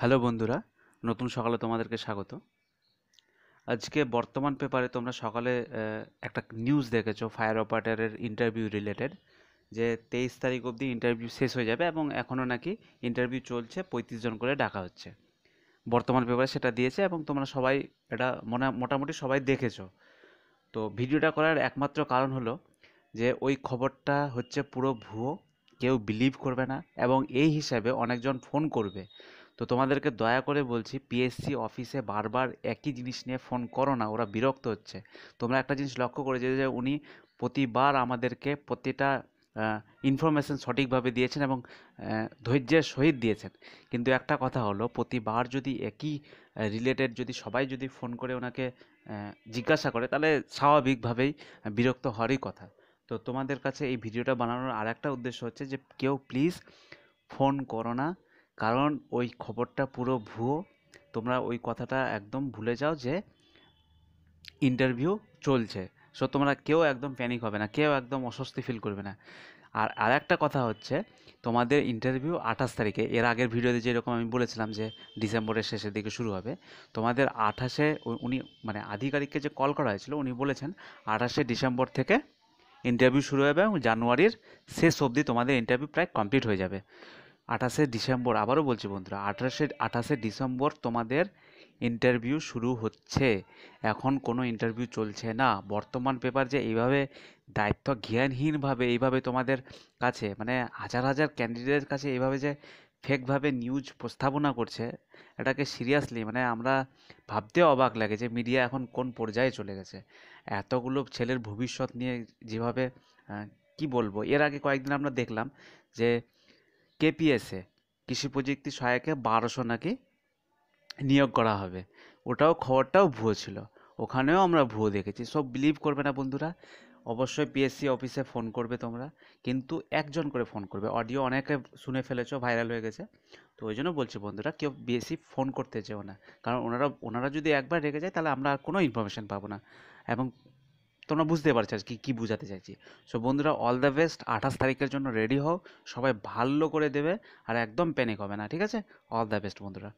hello বন্ধুরা নতুন সকালে তোমাদেরকে স্বাগত আজকে বর্তমান পেপারে তোমরা সকালে একটা নিউজ দেখেছো ফায়ার অপারেটারের ইন্টারভিউ রিলেটেড যে তেইশ তারিখ অবধি ইন্টারভিউ শেষ হয়ে যাবে এবং এখনও নাকি ইন্টারভিউ চলছে পঁয়ত্রিশ জন করে ডাকা হচ্ছে বর্তমান পেপারে সেটা দিয়েছে এবং তোমরা সবাই এটা মোটামুটি সবাই দেখেছো তো ভিডিওটা করার একমাত্র কারণ হলো যে ওই খবরটা হচ্ছে পুরো ভুয়ো কেউ বিলিভ করবে না এবং এই হিসাবে অনেকজন ফোন করবে তো তোমাদেরকে দয়া করে বলছি পিএসসি অফিসে বারবার একই জিনিস নিয়ে ফোন করো না ওরা বিরক্ত হচ্ছে তোমরা একটা জিনিস লক্ষ্য করেছো যে উনি প্রতিবার আমাদেরকে প্রতিটা ইনফরমেশন সঠিকভাবে দিয়েছেন এবং ধৈর্যের সহিত দিয়েছেন কিন্তু একটা কথা হলো প্রতিবার যদি একই রিলেটেড যদি সবাই যদি ফোন করে ওনাকে জিজ্ঞাসা করে তাহলে স্বাভাবিকভাবেই বিরক্ত হওয়ারই কথা তো তোমাদের কাছে এই ভিডিওটা বানানোর আর একটা উদ্দেশ্য হচ্ছে যে কেউ প্লিজ ফোন করো না কারণ ওই খবরটা পুরো ভুয়ো তোমরা ওই কথাটা একদম ভুলে যাও যে ইন্টারভিউ চলছে সো তোমরা কেউ একদম প্যানিক হবে না কেউ একদম অস্বস্তি ফিল করবে না আর আর একটা কথা হচ্ছে তোমাদের ইন্টারভিউ আঠাশ তারিখে এর আগের ভিডিওতে যেরকম আমি বলেছিলাম যে ডিসেম্বরের শেষের দিকে শুরু হবে তোমাদের আঠাশে উনি মানে আধিকারিককে যে কল করা হয়েছিল উনি বলেছেন আঠাশে ডিসেম্বর থেকে ইন্টারভিউ শুরু হবে এবং জানুয়ারির শেষ অবধি তোমাদের ইন্টারভিউ প্রায় কমপ্লিট হয়ে যাবে আঠাশে ডিসেম্বর আবারও বলছি বন্ধুরা আঠাশে আঠাশে ডিসেম্বর তোমাদের ইন্টারভিউ শুরু হচ্ছে এখন কোনো ইন্টারভিউ চলছে না বর্তমান পেপার যে এইভাবে দায়িত্ব জ্ঞানহীনভাবে এইভাবে তোমাদের কাছে মানে হাজার হাজার ক্যান্ডিডেটের কাছে এইভাবে যে ফেকভাবে নিউজ উপস্থাপনা করছে এটাকে সিরিয়াসলি মানে আমরা ভাবতে অবাক লাগে যে মিডিয়া এখন কোন পর্যায়ে চলে গেছে এতগুলো ছেলের ভবিষ্যৎ নিয়ে যেভাবে কি বলবো এর আগে কয়েকদিন আমরা দেখলাম যে কেপিএসে কৃষি প্রযুক্তি সহায়কে বারোশো নাকি নিয়োগ করা হবে ওটাও খবরটাও ভুয়ো ছিল ওখানেও আমরা ভুয়ো দেখেছি সব বিলিভ করবে না বন্ধুরা অবশ্যই পিএসসি অফিসে ফোন করবে তোমরা কিন্তু একজন করে ফোন করবে অডিও অনেকে শুনে ফেলেছো ভাইরাল হয়ে গেছে তো ওই জন্য বলছি বন্ধুরা কেউ বিএসসি ফোন করতে চেও না কারণ ওনারা ওনারা যদি একবার রেখে যায় তাহলে আমরা আর কোনো ইনফরমেশান পাবো না এবং তোমরা বুঝতে পারছো আজকে কী বোঝাতে চাইছি সো বন্ধুরা অল দ্য বেস্ট আঠাশ তারিখের জন্য রেডি হও সবাই ভালো করে দেবে আর একদম প্যানিক হবে না ঠিক আছে অল দ্য বেস্ট বন্ধুরা